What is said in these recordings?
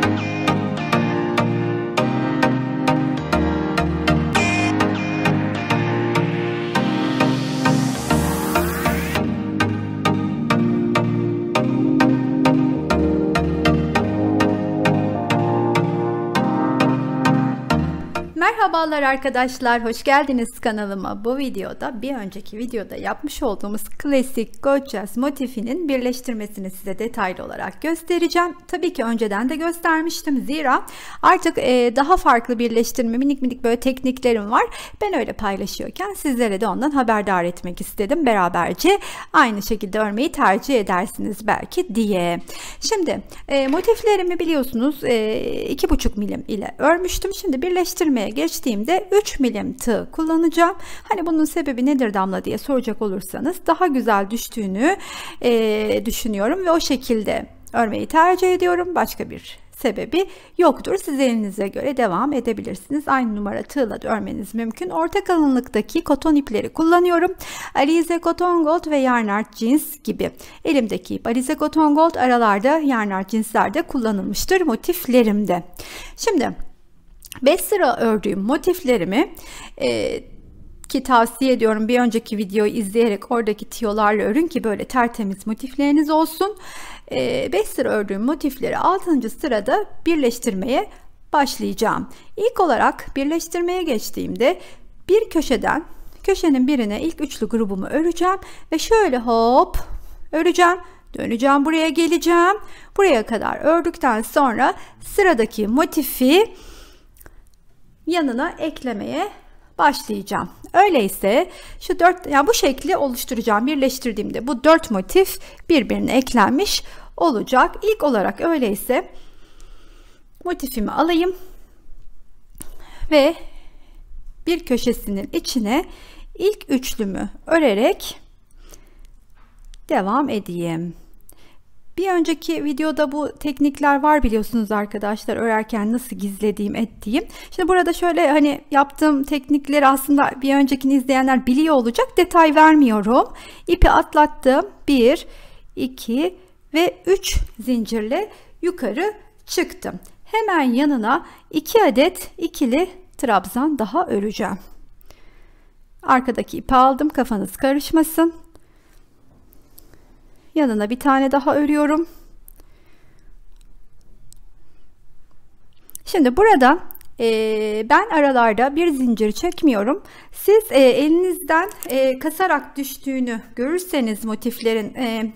Thank you. Merhabalar arkadaşlar, hoş geldiniz kanalıma. Bu videoda bir önceki videoda yapmış olduğumuz klasik Gotchas motifinin birleştirmesini size detaylı olarak göstereceğim. Tabii ki önceden de göstermiştim zira artık e, daha farklı birleştirme minik minik böyle tekniklerim var. Ben öyle paylaşıyorken sizlere de ondan haberdar etmek istedim. Beraberce aynı şekilde örmeyi tercih edersiniz belki diye. Şimdi e, motiflerimi biliyorsunuz e, 2,5 milim ile örmüştüm. Şimdi birleştirmeye geçtiğimde 3 milim tığ kullanacağım. Hani bunun sebebi nedir Damla diye soracak olursanız daha güzel düştüğünü e, düşünüyorum ve o şekilde örmeyi tercih ediyorum. Başka bir sebebi yoktur. Siz elinize göre devam edebilirsiniz. Aynı numara tığla da örmeniz mümkün. Orta kalınlıktaki koton ipleri kullanıyorum. Alize Koton Gold ve Yarnart Jeans gibi. Elimdeki ip Alize Koton Gold aralarda Yarnart Jeans'lerde kullanılmıştır motiflerimde. Şimdi 5 sıra ördüğüm motiflerimi e, ki tavsiye ediyorum bir önceki videoyu izleyerek oradaki tiyolarla örün ki böyle tertemiz motifleriniz olsun. 5 e, sıra ördüğüm motifleri 6. sırada birleştirmeye başlayacağım. İlk olarak birleştirmeye geçtiğimde bir köşeden köşenin birine ilk üçlü grubumu öreceğim ve şöyle hop öreceğim. Döneceğim buraya geleceğim. Buraya kadar ördükten sonra sıradaki motifi yanına eklemeye başlayacağım. Öyleyse şu dört yani bu şekli oluşturacağım. Birleştirdiğimde bu dört motif birbirine eklenmiş olacak. İlk olarak öyleyse motifimi alayım ve bir köşesinin içine ilk üçlümü örerek devam edeyim. Bir önceki videoda bu teknikler var biliyorsunuz arkadaşlar örerken nasıl gizlediğim ettiğim. Şimdi burada şöyle hani yaptığım teknikleri aslında bir öncekini izleyenler biliyor olacak detay vermiyorum. İpi atlattım 1, 2 ve 3 zincirle yukarı çıktım. Hemen yanına 2 iki adet ikili trabzan daha öreceğim. Arkadaki ipi aldım kafanız karışmasın yanına bir tane daha örüyorum şimdi burada e, ben aralarda bir zincir çekmiyorum. Siz e, elinizden e, kasarak düştüğünü görürseniz motiflerin e,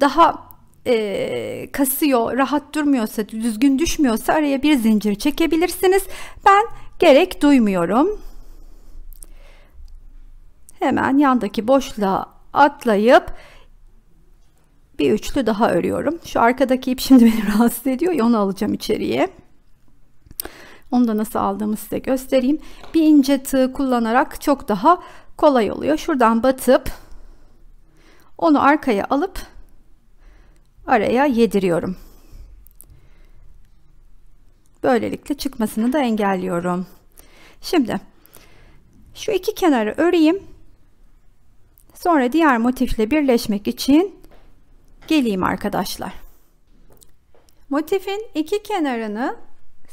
daha e, kasıyor, rahat durmuyorsa, düzgün düşmüyorsa araya bir zincir çekebilirsiniz. Ben gerek duymuyorum. Hemen yandaki boşluğa atlayıp bir üçlü daha örüyorum. Şu arkadaki ip şimdi beni rahatsız ediyor onu alacağım içeriye. Onu da nasıl aldığımı size göstereyim. Bir ince tığ kullanarak çok daha kolay oluyor. Şuradan batıp onu arkaya alıp araya yediriyorum. Böylelikle çıkmasını da engelliyorum. Şimdi şu iki kenarı öreyim. Sonra diğer motifle birleşmek için geleyim arkadaşlar. Motifin iki kenarını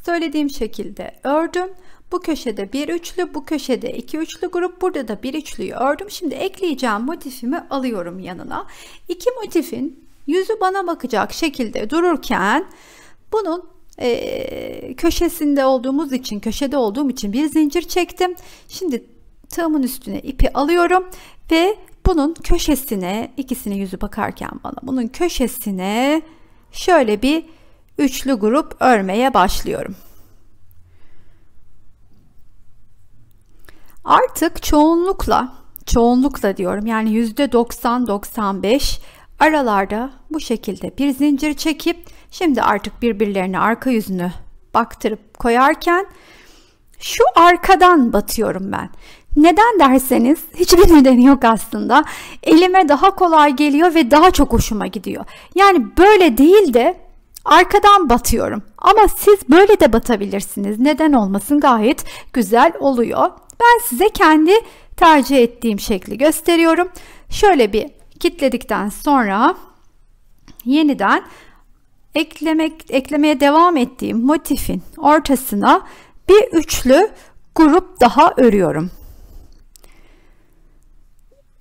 söylediğim şekilde ördüm. Bu köşede bir üçlü, bu köşede iki üçlü grup, burada da bir üçlüyü ördüm. Şimdi ekleyeceğim motifimi alıyorum yanına. İki motifin yüzü bana bakacak şekilde dururken bunun e, köşesinde olduğumuz için, köşede olduğum için bir zincir çektim. Şimdi tığımın üstüne ipi alıyorum ve bunun köşesine ikisini yüzü bakarken bana bunun köşesine şöyle bir üçlü grup örmeye başlıyorum. Artık çoğunlukla çoğunlukla diyorum yani yüzde %90-95 aralarda bu şekilde bir zincir çekip şimdi artık birbirlerine arka yüzünü baktırıp koyarken şu arkadan batıyorum ben. Neden derseniz hiçbir nedeni yok aslında. Elime daha kolay geliyor ve daha çok hoşuma gidiyor. Yani böyle değil de arkadan batıyorum. Ama siz böyle de batabilirsiniz. Neden olmasın gayet güzel oluyor. Ben size kendi tercih ettiğim şekli gösteriyorum. Şöyle bir kitledikten sonra yeniden eklemek eklemeye devam ettiğim motifin ortasına bir üçlü grup daha örüyorum.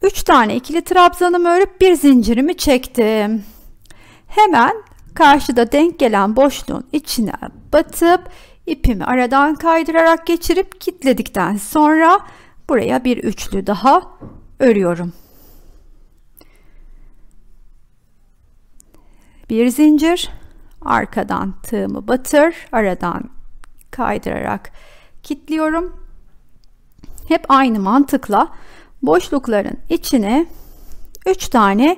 3 tane ikili trabzanımı örüp bir zincirimi çektim. Hemen karşıda denk gelen boşluğun içine batıp ipimi aradan kaydırarak geçirip kitledikten sonra buraya bir üçlü daha örüyorum. Bir zincir, arkadan tığımı batır, aradan kaydırarak kitliyorum. Hep aynı mantıkla boşlukların içine 3 tane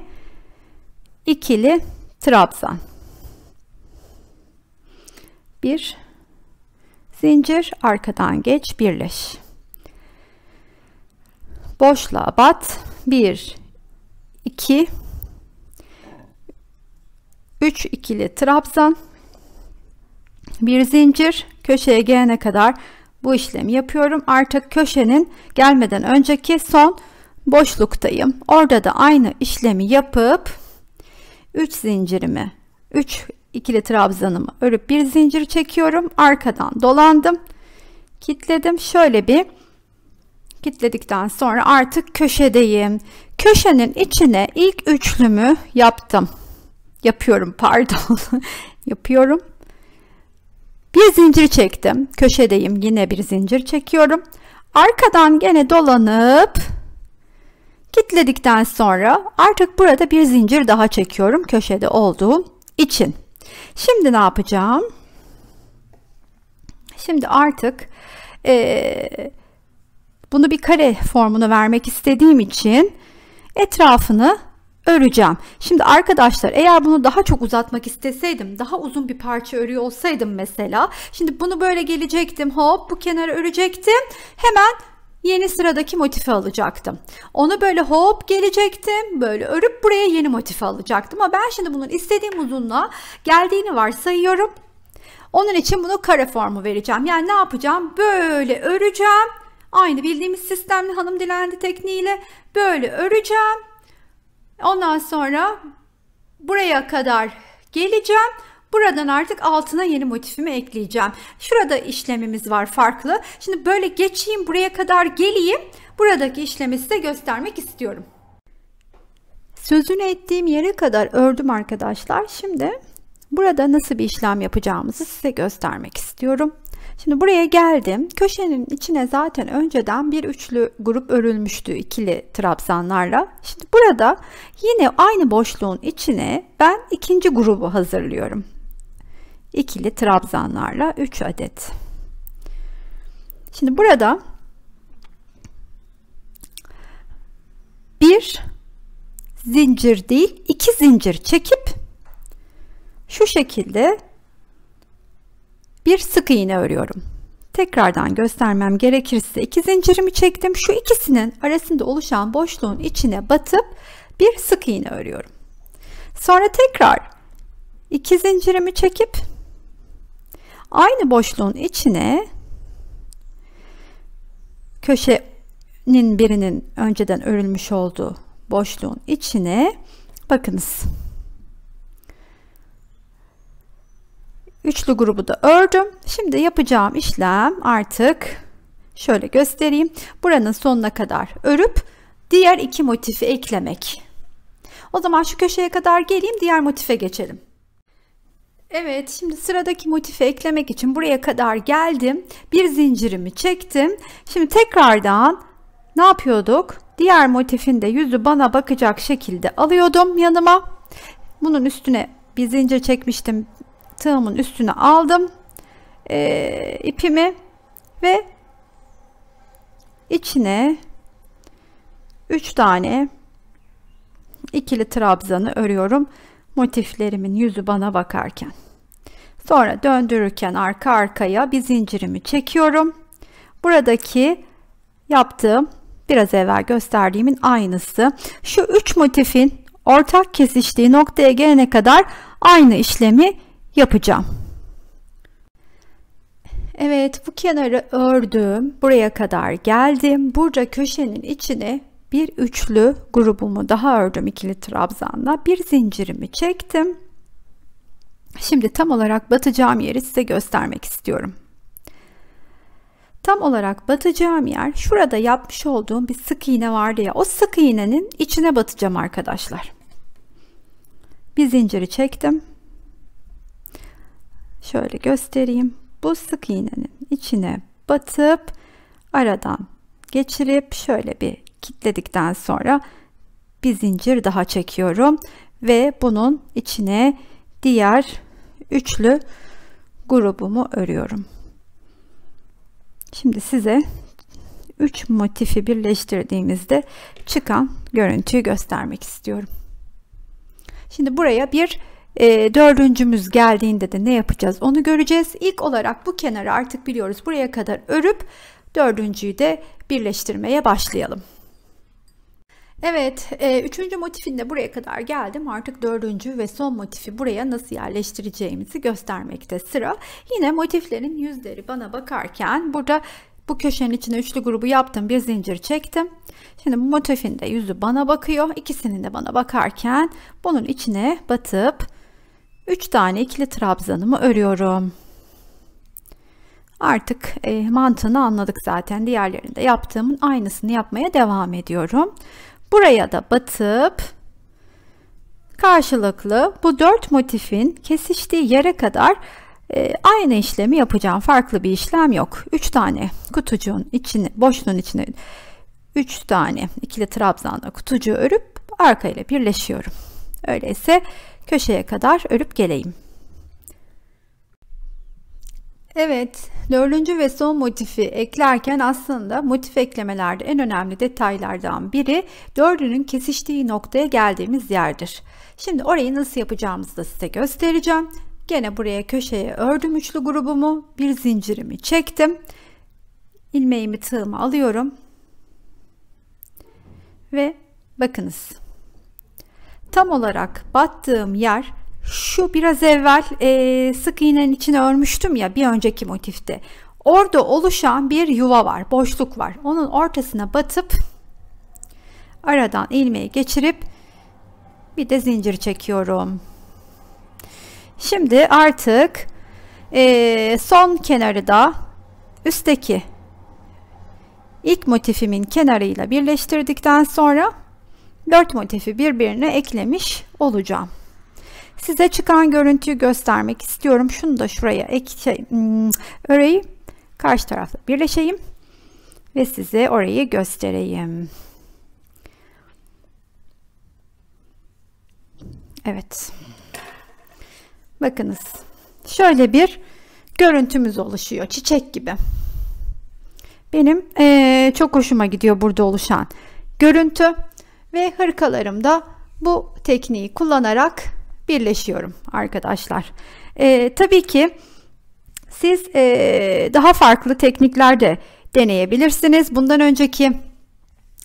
ikili trabzan. Bir zincir arkadan geç birleş. Boşluğa bat. 1 2 3 ikili trabzan. Bir zincir köşeye gelene kadar bu işlemi yapıyorum. Artık köşenin gelmeden önceki son boşluktayım. Orada da aynı işlemi yapıp 3 zincirimi 3 ikili trabzanımı örüp bir zincir çekiyorum. Arkadan dolandım. Kitledim. Şöyle bir kitledikten sonra artık köşedeyim. Köşenin içine ilk üçlümü yaptım. Yapıyorum pardon. Yapıyorum. Bir zincir çektim. Köşedeyim yine bir zincir çekiyorum. Arkadan gene dolanıp kitledikten sonra artık burada bir zincir daha çekiyorum köşede olduğu için. Şimdi ne yapacağım? Şimdi artık e, bunu bir kare formunu vermek istediğim için etrafını öreceğim. Şimdi arkadaşlar eğer bunu daha çok uzatmak isteseydim daha uzun bir parça örüyor olsaydım mesela şimdi bunu böyle gelecektim hop bu kenara örecektim hemen yeni sıradaki motifi alacaktım. Onu böyle hop gelecektim. Böyle örüp buraya yeni motifi alacaktım. Ama ben şimdi bunun istediğim uzunluğa geldiğini varsayıyorum. Onun için bunu kare formu vereceğim. Yani ne yapacağım? Böyle öreceğim. Aynı bildiğimiz sistemli hanım dilendi tekniğiyle böyle öreceğim. Ondan sonra buraya kadar geleceğim. Buradan artık altına yeni motifimi ekleyeceğim. Şurada işlemimiz var farklı. Şimdi böyle geçeyim buraya kadar geleyim. Buradaki işlemi size göstermek istiyorum. Sözünü ettiğim yere kadar ördüm arkadaşlar. Şimdi burada nasıl bir işlem yapacağımızı size göstermek istiyorum. Şimdi buraya geldim. Köşenin içine zaten önceden bir üçlü grup örülmüştü ikili trabzanlarla. Şimdi burada yine aynı boşluğun içine ben ikinci grubu hazırlıyorum. İkili trabzanlarla 3 adet. Şimdi burada 1 zincir değil 2 zincir çekip şu şekilde bir sık iğne örüyorum. Tekrardan göstermem gerekirse iki zincirimi çektim. Şu ikisinin arasında oluşan boşluğun içine batıp bir sık iğne örüyorum. Sonra tekrar iki zincirimi çekip aynı boşluğun içine köşenin birinin önceden örülmüş olduğu boşluğun içine bakınız. Üçlü grubu da ördüm. Şimdi yapacağım işlem artık şöyle göstereyim. Buranın sonuna kadar örüp diğer iki motifi eklemek. O zaman şu köşeye kadar geleyim diğer motife geçelim. Evet şimdi sıradaki motifi eklemek için buraya kadar geldim. Bir zincirimi çektim. Şimdi tekrardan ne yapıyorduk? Diğer motifin de yüzü bana bakacak şekilde alıyordum yanıma. Bunun üstüne bir zincir çekmiştim tığımın üstüne aldım e, ipimi ve içine 3 tane ikili trabzanı örüyorum motiflerimin yüzü bana bakarken sonra döndürürken arka arkaya bir zincirimi çekiyorum buradaki yaptığım biraz evvel gösterdiğimin aynısı şu üç motifin ortak kesiştiği noktaya gelene kadar aynı işlemi yapacağım. Evet bu kenarı ördüm. Buraya kadar geldim. Burca köşenin içine bir üçlü grubumu daha ördüm ikili trabzanla. Bir zincirimi çektim. Şimdi tam olarak batacağım yeri size göstermek istiyorum. Tam olarak batacağım yer şurada yapmış olduğum bir sık iğne vardı ya o sık iğnenin içine batacağım arkadaşlar. Bir zinciri çektim. Şöyle göstereyim. Bu sık iğnenin içine batıp aradan geçirip şöyle bir kitledikten sonra bir zincir daha çekiyorum ve bunun içine diğer üçlü grubumu örüyorum. Şimdi size 3 motifi birleştirdiğimizde çıkan görüntüyü göstermek istiyorum. Şimdi buraya bir e, dördüncümüz geldiğinde de ne yapacağız onu göreceğiz. İlk olarak bu kenarı artık biliyoruz buraya kadar örüp dördüncüyü de birleştirmeye başlayalım. Evet, e, üçüncü motifinde buraya kadar geldim. Artık dördüncü ve son motifi buraya nasıl yerleştireceğimizi göstermekte sıra. Yine motiflerin yüzleri bana bakarken burada bu köşenin içine üçlü grubu yaptım. Bir zincir çektim. Şimdi bu motifin de yüzü bana bakıyor. İkisinin de bana bakarken bunun içine batıp 3 tane ikili trabzanımı örüyorum. Artık e, mantığını anladık zaten. Diğerlerinde yaptığımın aynısını yapmaya devam ediyorum. Buraya da batıp karşılıklı bu 4 motifin kesiştiği yere kadar e, aynı işlemi yapacağım. Farklı bir işlem yok. 3 tane kutucuğun içini, boşluğun içine 3 tane ikili trabzanla kutucuğu örüp arkayla birleşiyorum. Öyleyse köşeye kadar örüp geleyim. Evet, dördüncü ve son motifi eklerken aslında motif eklemelerde en önemli detaylardan biri dördünün kesiştiği noktaya geldiğimiz yerdir. Şimdi orayı nasıl yapacağımızı da size göstereceğim. Gene buraya köşeye ördüm üçlü grubumu, bir zincirimi çektim. ilmeğimi tığımı alıyorum. Ve bakınız tam olarak battığım yer şu biraz evvel e, sık iğnenin içine örmüştüm ya bir önceki motifte. Orada oluşan bir yuva var, boşluk var. Onun ortasına batıp aradan ilmeği geçirip bir de zincir çekiyorum. Şimdi artık e, son kenarı da üstteki ilk motifimin kenarıyla birleştirdikten sonra 4 motifi birbirine eklemiş olacağım. Size çıkan görüntüyü göstermek istiyorum. Şunu da şuraya ek, şey, hmm, karşı tarafla birleşeyim ve size orayı göstereyim. Evet. Bakınız. Şöyle bir görüntümüz oluşuyor. Çiçek gibi. Benim ee, çok hoşuma gidiyor burada oluşan görüntü ve hırkalarımda bu tekniği kullanarak birleşiyorum arkadaşlar. E, tabii ki siz e, daha farklı teknikler de deneyebilirsiniz. Bundan önceki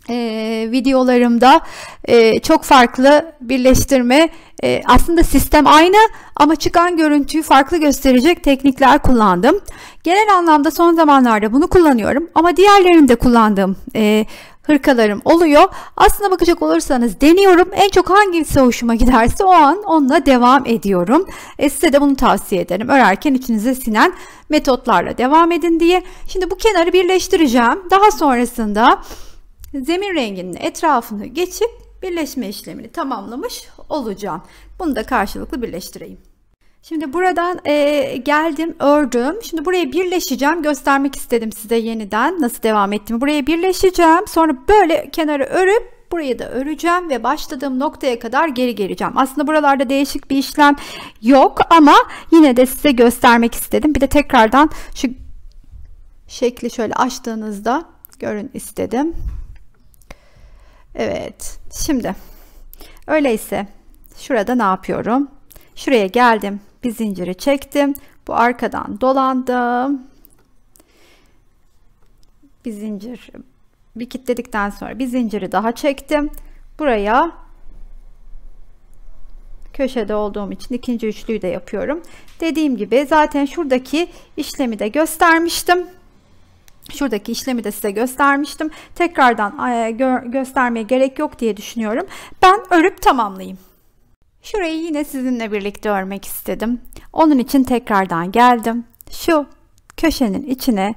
e, videolarımda e, çok farklı birleştirme e, aslında sistem aynı ama çıkan görüntüyü farklı gösterecek teknikler kullandım. Genel anlamda son zamanlarda bunu kullanıyorum ama diğerlerinde kullandığım e, hırkalarım oluyor. Aslına bakacak olursanız deniyorum. En çok hangisi hoşuma giderse o an onunla devam ediyorum. E size de bunu tavsiye ederim. Örerken içinize sinen metotlarla devam edin diye. Şimdi bu kenarı birleştireceğim. Daha sonrasında zemin renginin etrafını geçip birleşme işlemini tamamlamış olacağım. Bunu da karşılıklı birleştireyim. Şimdi buradan e, geldim, ördüm. Şimdi buraya birleşeceğim. Göstermek istedim size yeniden nasıl devam ettiğimi. Buraya birleşeceğim. Sonra böyle kenarı örüp burayı da öreceğim ve başladığım noktaya kadar geri geleceğim. Aslında buralarda değişik bir işlem yok ama yine de size göstermek istedim. Bir de tekrardan şu şekli şöyle açtığınızda görün istedim. Evet. Şimdi öyleyse şurada ne yapıyorum? Şuraya geldim bir zinciri çektim. Bu arkadan dolandım. Bir zincir bir kilitledikten sonra bir zinciri daha çektim. Buraya köşede olduğum için ikinci üçlüyü de yapıyorum. Dediğim gibi zaten şuradaki işlemi de göstermiştim. Şuradaki işlemi de size göstermiştim. Tekrardan göstermeye gerek yok diye düşünüyorum. Ben örüp tamamlayayım. Şurayı yine sizinle birlikte örmek istedim. Onun için tekrardan geldim. Şu köşenin içine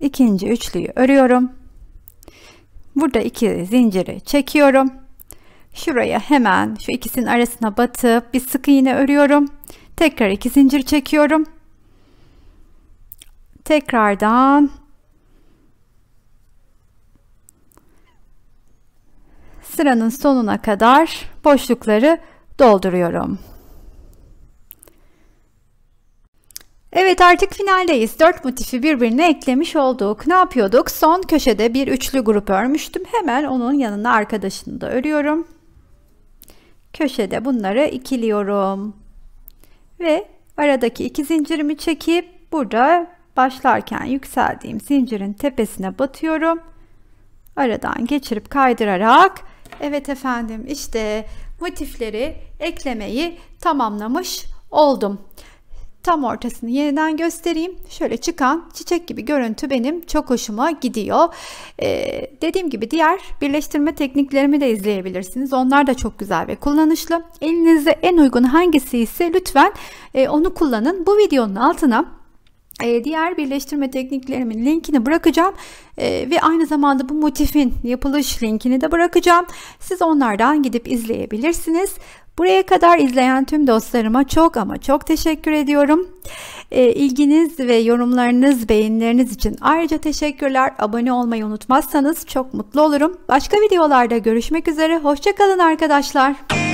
ikinci üçlüyü örüyorum. Burada iki zinciri çekiyorum. Şuraya hemen şu ikisinin arasına batıp bir sık iğne örüyorum. Tekrar iki zincir çekiyorum. Tekrardan sıranın sonuna kadar boşlukları dolduruyorum. Evet artık finaldeyiz. Dört motifi birbirine eklemiş olduk. Ne yapıyorduk? Son köşede bir üçlü grup örmüştüm. Hemen onun yanına arkadaşını da örüyorum. Köşede bunları ikiliyorum. Ve aradaki iki zincirimi çekip burada başlarken yükseldiğim zincirin tepesine batıyorum. Aradan geçirip kaydırarak Evet efendim işte motifleri eklemeyi tamamlamış oldum. Tam ortasını yeniden göstereyim. Şöyle çıkan çiçek gibi görüntü benim çok hoşuma gidiyor. Ee, dediğim gibi diğer birleştirme tekniklerimi de izleyebilirsiniz. Onlar da çok güzel ve kullanışlı. Elinizde en uygun hangisi ise lütfen e, onu kullanın. Bu videonun altına e, diğer birleştirme tekniklerimin linkini bırakacağım e, ve aynı zamanda bu motifin yapılış linkini de bırakacağım. Siz onlardan gidip izleyebilirsiniz. Buraya kadar izleyen tüm dostlarıma çok ama çok teşekkür ediyorum. Ee, ilginiz ve yorumlarınız, beğenileriniz için ayrıca teşekkürler. Abone olmayı unutmazsanız çok mutlu olurum. Başka videolarda görüşmek üzere. Hoşçakalın arkadaşlar.